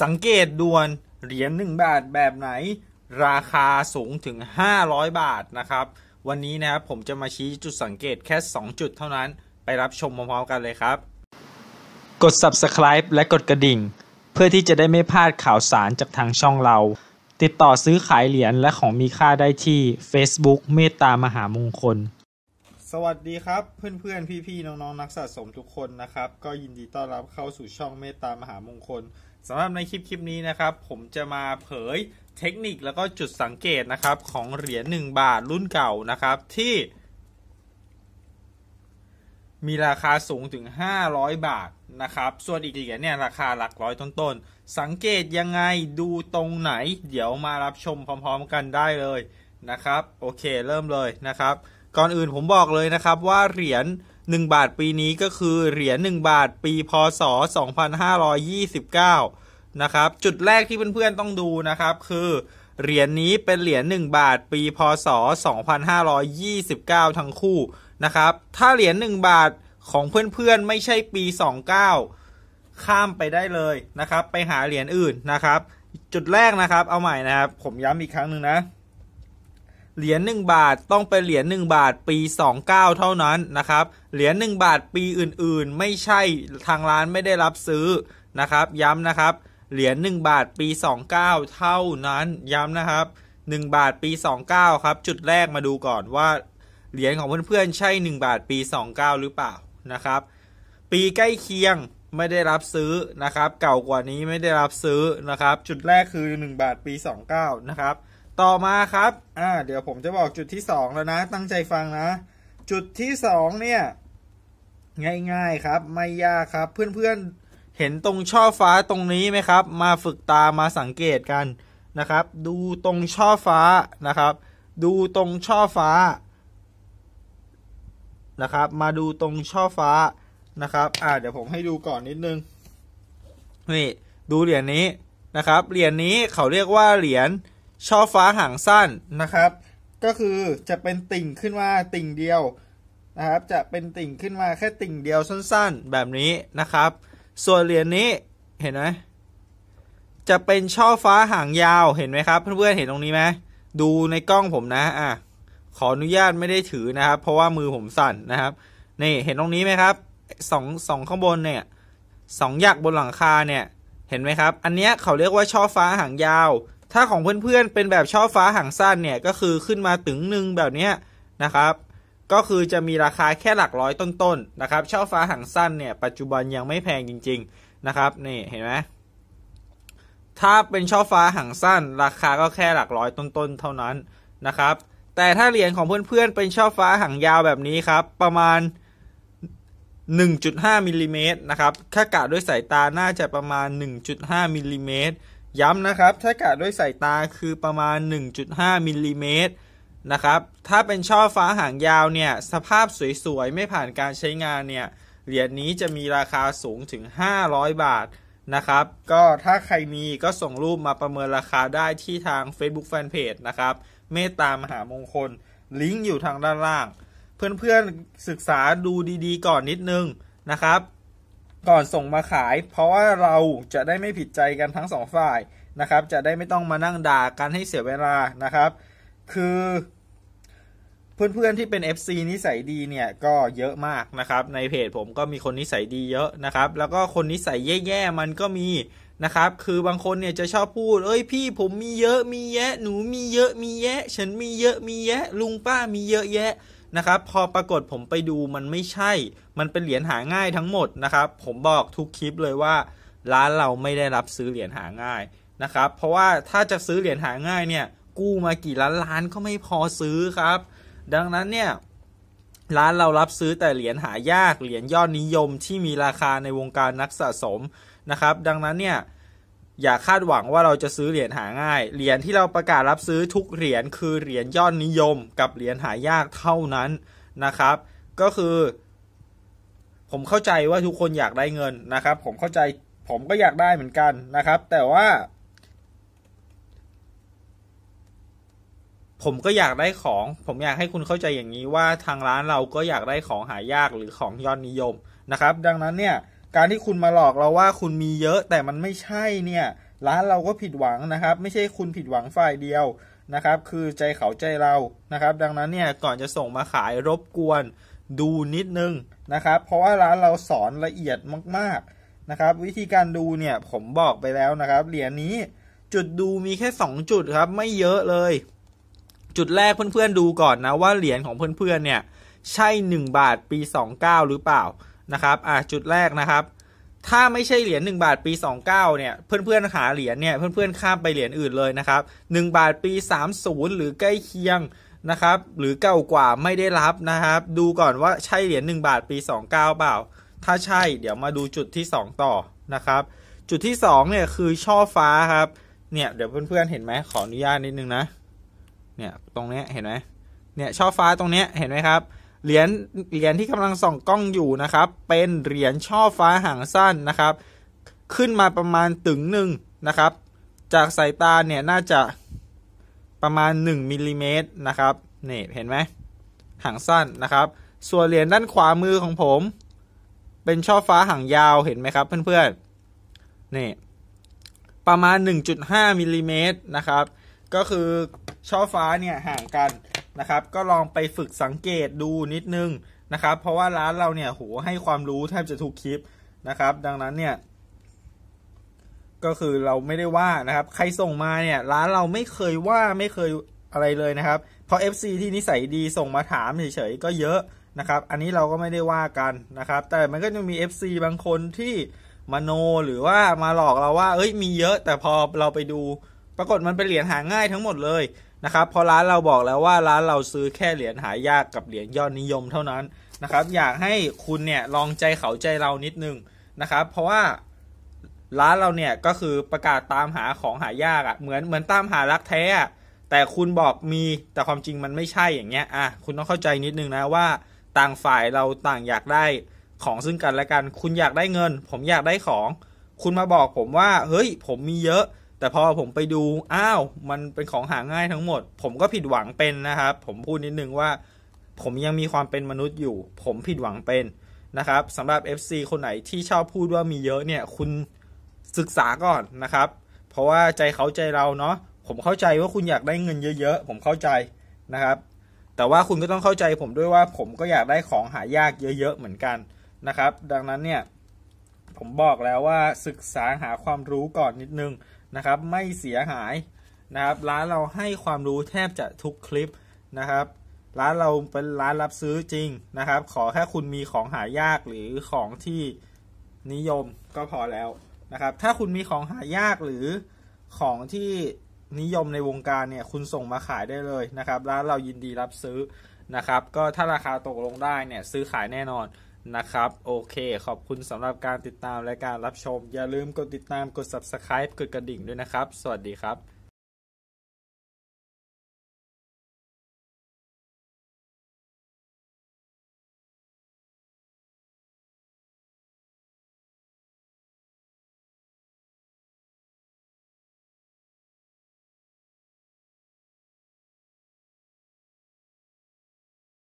สังเกตด่วนเหรียญ1บาทแบบไหน ราคาสูงถึง 500 บาทนะครับ วันนี้นะครับผมจะมาชี้จุดสังเกตแค่2จุดเท่านั้น ไปรับชมพร้อมๆกันเลยครับ กด subscribe และกดกระดิ่ง เพื่อที่จะได้ไม่พลาดข่าวสารจากทางช่องเรา ติดต่อซื้อขายเหรียญและของมีค่าได้ที่ Facebook เมตตามหามงคล สวัสดีครับเพื่อนๆ พี่ๆน้องๆนักสะสมทุกคนนะครับก็ยินดีต้อนรับเข้าสู่ช่องเมตตามหามงคลสำหรับในคลิปคลิปนี้นะครับ ผมจะมาเผยเทคนิคแล้วก็จุดสังเกตนะครับของเหรียญ1บาทรุ่นเก่านะครับที่ มีราคาสูงถึง 500 บาทนะครับ ส่วนอีกเหรียญเนี่ยราคาหลักร้อยต้นๆ สังเกตยังไงดูตรงไหน เดี๋ยวมารับชมพร้อม ๆ กันได้เลยนะครับโอเคเริ่มเลยนะครับ ก่อนอื่นผมบอกเลยนะครับว่าเหรียญ1 บาทปีนี้ก็คือเหรียญ1บาทปีพศ 2529 นะครับ จุดแรกที่เพื่อนๆต้องดูนะครับ คือเหรียญนี้เป็นเหรียญ1บาทปีพศ 2529 ทั้งคู่นะครับถ้าเหรียญ1บาทของเพื่อนๆไม่ใช่ปี 29 ข้ามไปได้เลยนะครับไปหาเหรียญอื่นนะครับ จุดแรกนะครับเอาใหม่นะครับผมย้ำอีกครั้งหนึ่งนะเหรียญ1บาทต้องเป็นเหรียญ1บาทปี 29 เท่านั้นนะครับเหรียญ1บาทปีอื่น ๆ ไม่ใช่ทางร้านไม่ได้รับซื้อนะครับ ย้ำนะครับ เหรียญ1บาทปี 29 เท่านั้นย้ำนะครับ 1 บาทปี 29 ครับ จุดแรกมาดูก่อนว่า เหรียญของเพื่อนๆใช่ 1 บาทปี 29 หรือเปล่านะครับ ปีใกล้เคียงไม่ได้รับซื้อนะครับ เก่ากว่านี้ไม่ได้รับซื้อนะครับ จุดแรกคือ 1 บาทปี 29 นะครับต่อมาครับ อ่า เดี๋ยวผมจะบอกจุดที่สองแล้วนะ ตั้งใจฟังนะ จุดที่สองเนี่ย ง่ายๆครับไม่ยากครับ เพื่อนๆ เห็นตรงช่อฟ้าตรงนี้ไหมครับ มาฝึกตามาสังเกตกันนะครับ ดูตรงช่อฟ้านะครับ ดูตรงช่อฟ้านะครับ มาดูตรงช่อฟ้านะครับ อ่า เดี๋ยวผมให้ดูก่อนนิดนึง นี่ ดูเหรียญนี้นะครับ เหรียญนี้เขาเรียกว่าเหรียญช่อฟ้าหางสั้นนะครับ ก็คือจะเป็นติ่งขึ้นมาติ่งเดียวนะครับ จะเป็นติ่งขึ้นมาแค่ติ่งเดียวสั้น ๆแบบนี้นะครับ ส่วนเหรียญนนี้เห็นไหมจะเป็นช่อฟ้าหางยาวเห็นไหมครับเพื่อนๆเห็นตรงนี้ไหมดูในกล้องผมนะอ่ะขออนุญาตไม่ได้ถือนะครับ เพราะว่ามือผมสั่นนะครับนี่เห็นตรงนี้ไหมครับสองสองข้างบนเนี่ยสองหยักบนหลังคาเนี่ยเห็นไหมครับ อันเนี้ยเขาเรียกว่าช่อฟ้าหางยาวถ้าของเพื่อนๆเป็นแบบช่อฟ้าหางสั้นเนี่ยก็คือขึ้นมาถึงหนึ่งแบบนี้นะครับก็คือจะมีราคาแค่หลักร้อยต้นๆนะครับช่อฟ้าหางสั้นเนี่ยปัจจุบันยังไม่แพงจริงๆนะครับนี่เห็นไหมถ้าเป็นช่อฟ้าหางสั้น ราคาก็แค่หลักร้อยต้นๆเท่านั้นนะครับแต่ถ้าเหรียญของเพื่อนๆเป็นช่อฟ้าหางยาวแบบนี้ครับประมาณ1.5มิลลิเมตรนะครับถ้ากะด้วยสายตาน่าจะประมาณ1.5มิลลิเมตรย้ำนะครับถ้ากะด้วยสายตาคือประมาณ 1.5 มิลลิเมตรนะครับ ถ้าเป็นช่อฟ้าหางยาวเนี่ย สภาพสวยๆ ไม่ผ่านการใช้งานเนี่ย เหรียญนี้จะมีราคาสูงถึง 500 บาทนะครับ ก็ถ้าใครมีก็ส่งรูปมาประเมินราคาได้ที่ทาง Facebook Fanpage นะครับ เมตตามหามงคล ลิงก์อยู่ทางด้านล่าง เพื่อนๆ ศึกษาดูดีๆก่อนนิดนึงนะครับก่อนส่งมาขาย เพราะ ว่า เราจะได้ไม่ผิด ใจ กันทั้งสองฝ่ายนะครับจะได้ไม่ต้องมานั่งด่ากันให้เสียเวลานะครับคือเพื่อน ๆ ที่เป็น FC นิสัยดีเนี่ยก็เยอะมากนะครับ ในเพจผมก็มีคนนิสัยดีเยอะนะครับ แล้วก็คนนิสัยแย่ๆมันก็มีนะครับ คือบางคนเนี่ยจะชอบพูด เอ้ยพี่ ผมมีเยอะมีแยะหนูมีเยอะมีแยะ ฉันมีเยอะมีแยะลุงป้ามีเยอะแยะนะครับพอปรากฏผมไปดูมันไม่ใช่มันเป็นเหรียญหาง่ายทั้งหมดนะครับ ผมบอกทุกคลิปเลยว่า ร้านเราไม่ได้รับซื้อเหรียญหาง่ายนะครับเพราะว่าถ้าจะซื้อเหรียญหาง่ายเนี่ยกู้มากี่ล้านล้านก็ไม่พอซื้อครับ ดังนั้นเนี่ยร้านเรารับซื้อแต่เหรียญหายากเหรียญยอดนิยมที่มีราคาในวงการนักสะสมนะครับ ดังนั้นเนี่ยอย่าคาดหวังว่าเราจะซื้อเหรียญหาง่าย เหรียญที่เราประกาศรับซื้อทุกเหรียญคือเหรียญยอดนิยมกับเหรียญหายากเท่านั้นนะครับ ก็คือ ผมเข้าใจว่าทุกคนอยากได้เงินนะครับผมเข้าใจผมก็อยากได้เหมือนกันนะครับ แต่ว่า ผมก็อยากได้ของผมอยากให้คุณเข้าใจอย่างนี้ว่าทางร้านเราก็อยากได้ของหายากหรือของยอดนิยมนะครับ ดังนั้นเนี่ยการที่คุณมาหลอกเราว่าคุณมีเยอะแต่มันไม่ใช่เนี่ยร้านเราก็ผิดหวังนะครับไม่ใช่คุณผิดหวังฝ่ายเดียวนะครับคือใจเขาใจเรานะครับดังนั้นเนี่ยก่อนจะส่งมาขายรบกวน ดูนิดนึงนะครับเพราะว่าร้านเราสอนละเอียดมากๆนะครับ วิธีการดูเนี่ยผมบอกไปแล้วนะครับเหรียญนี้จุดดูมีแค่ 2 จุดครับไม่เยอะเลย จุดแรกเพื่อนๆดูก่อนนะว่าเหรียญของเพื่อนๆเนี่ยใช่ 1 บาทปี 29 หรือเปล่านะครับอ่ะจุดแรกนะครับ ถ้าไม่ใช่เหรียญ1บาทปี 29เนี่ย เพื่อนๆหาเหรียญเนี่ยเพื่อนๆข้ามไปเหรียญอื่นเลยนะครับ1บาทปี 30 หรือใกล้เคียงนะครับ หรือเก่ากว่าไม่ได้รับนะครับ ดูก่อนว่าใช่เหรียญ1บาทปี 29เปล่า ถ้าใช่เดี๋ยวมาดูจุดที่2ต่อนะครับ จุดที่ 2 เนี่ยคือช่อฟ้าครับ เนี่ยเดี๋ยวเพื่อนๆเห็นไหมขออนุญาตนิดนึงนะ เนี่ยตรงเนี้ยเห็นไหมเนี่ยช่อฟ้าตรงเนี้ยเห็นไหมครับเหรียญเหรียญที่กำลังส่องกล้องอยู่นะครับ เป็นเหรียญช่อฟ้าหางสั้นนะครับ ขึ้นมาประมาณถึงหนึ่งนะครับจากสายตาเนี่ยน่าจะประมาณ1มิลลิเมตรนะครับนี่เห็นไหมหางสั้นนะครับ ส่วนเหรียญด้านขวามือของผม เป็นช่อฟ้าหางยาวเห็นไหมครับ เพื่อนๆนี่ประมาณ1.5มิลลิเมตรนะครับ ก็คือ ช่อฟ้าเนี่ยห่างกันนะครับก็ลองไปฝึกสังเกตดูนิดนึงนะครับเพราะว่าร้านเราเนี่ยโหให้ความรู้แทบจะทุกคลิปนะครับดังนั้นเนี่ยก็คือเราไม่ได้ว่านะครับใครส่งมาเนี่ยร้านเราไม่เคยว่าไม่เคยอะไรเลยนะครับเพราะ FC ที่นิสัยดีส่งมาถามเฉยๆก็เยอะนะครับอันนี้เราก็ไม่ได้ว่ากันนะครับแต่มันก็จะมี FC บางคนที่มโนหรือว่ามาหลอกเราว่าเอ้ยมีเยอะ แต่พอเราไปดูปรากฏมันเป็นเหรียญหาง่ายทั้งหมดเลยนะครับเพราะร้านเราบอกแล้วว่าร้านเราซื้อแค่เหรียญหายากกับเหรียญยอดนิยมเท่านั้น นะครับอยากให้คุณเนี่ยลองใจเขาใจเรานิดนึงนะครับเพราะว่าร้านเราเนี่ยก็คือประกาศตามหาของหายากอะ่ะเหมือนเหมือนตามหารักแท้ แต่คุณบอกมีแต่ความจริงมันไม่ใช่อย่างเงี้ย อ่ะคุณต้องเข้าใจนิดนึงนะว่า ต่างฝ่ายเราต่างอยากได้ ของซึ่งกันและกันคุณอยากได้เงิน ผมอยากได้ของ คุณมาบอกผมว่า เฮ้ย ผมมีเยอะแต่พอผมไปดู อ้าว มันเป็นของหาง่ายทั้งหมด ผมก็ผิดหวังเป็นนะครับ ผมพูดนิดนึงว่า ผมยังมีความเป็นมนุษย์อยู่ ผมผิดหวังเป็นนะครับสำหรับ FC คนไหนที่ชอบพูดว่ามีเยอะเนี่ย คุณศึกษาก่อนนะครับ เพราะว่าใจเขาใจเราเนาะ ผมเข้าใจว่าคุณอยากได้เงินเยอะๆ ผมเข้าใจนะครับ แต่ว่าคุณก็ต้องเข้าใจผมด้วยว่าผมก็อยากได้ของหายากเยอะๆ เหมือนกันนะครับ ดังนั้นเนี่ย ผมบอกแล้วว่าศึกษาหาความรู้ก่อนนิดนึงนะครับไม่เสียหายนะครับร้านเราให้ความรู้แทบจะทุกคลิปนะครับ ร้านเราเป็นร้านรับซื้อจริงนะครับขอแค่คุณมีของหายากหรือของที่นิยมก็พอแล้วนะครับถ้าคุณมีของหายากหรือของที่นิยมในวงการเนี่ยคุณส่งมาขายได้เลยนะครับร้านเรายินดีรับซื้อนะครับก็ถ้าราคาตกลงได้เนี่ย ซื้อขายแน่นอนนะครับ โอเค ขอบคุณสำหรับการติดตามและการรับชมอย่าลืมกดติดตามกด subscribe กดกระดิ่งด้วยนะครับ สวัสดีครับ